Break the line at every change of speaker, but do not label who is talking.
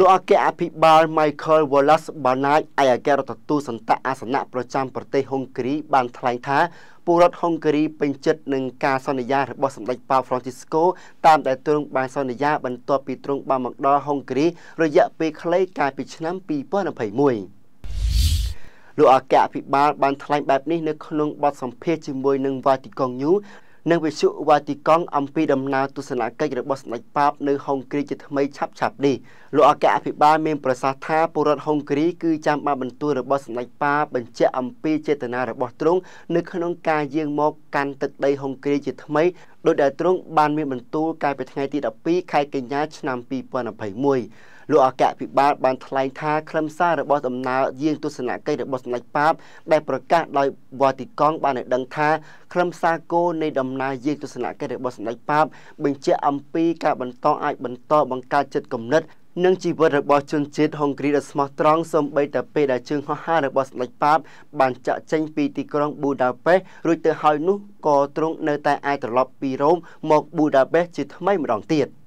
លោកអគ្គអភិបាល Michael Wallace Barnard ឯកអគ្គរដ្ឋទូតសន្តអាសនៈប្រចាំប្រទេសហុងគ្រី បានថ្លែងថាពលរដ្ឋហុងគ្រីពេញចិត្តនឹងការសន្យារបស់សម្ដេចប៉ាវ Francisco តាមដែលទ្រង់បានសន្យា បន្ទាប់ពីទ្រង់បានមកដល់ហុងគ្រីរយៈពេលខ្លីកាលពីឆ្នាំ2021លោកអគ្គអភិបាលបានថ្លែងបែបនេះនៅក្នុងបទសម្ភាសជាមួយនឹង Vatican News និងវិសុវ៉ាទីកង់អំពីដំណើរទស្សនកិច្ចរបស់សម្ដេចប៉ាបនៅហុងគ្រីជាថ្មីឆាប់ឆាប់នេះលោកអគ្គអភិបាលមានប្រសាសន៍ថាពលរដ្ឋហុងគ្រីគឺចាំបានបន្ទូលរបស់សម្ដេចប៉ាបញ្ជាក់អំពីចេតនារបស់ទ្រង់នៅក្នុងការយាងមកកាន់ទឹកដីហុងគ្រីជាថ្មីដោយដែលទ្រង់បានមានបន្ទូលកាលពីថ្ងៃទី12ខែកញ្ញាឆ្នាំ2021លោកអគ្គភិបាលបានថ្លែងថាខ្លឹមសាររបស់ដំណើរយាងទស្សនកិច្ចរបស់សម្ដេចបាបដែលប្រកាសដោយវ៉ាទីកង់បានឲ្យដឹងថាខ្លឹមសារគោលនៃដំណើរយាងទស្សនកិច្ចរបស់សម្ដេចបាបបញ្ជាក់អំពីការបន្តអាចបន្តបង្កើតចិត្តគំនិតនិងជីវិតរបស់ជនជាតិហុងគ្រីដ៏ស្មោះត្រង់សូម្បីតែពេលដែលជើងហោះហើររបស់ស្ដេចប៉ាប បានចាក់ចេញពីទីក្រុងប៊ូដាប៉េសរួចទៅហើយនោះក៏ទ្រង់នៅតែអាចត្រឡប់ពីរ៉ូមមកប៊ូដាប៉េសជាថ្មីម្ដងទៀត។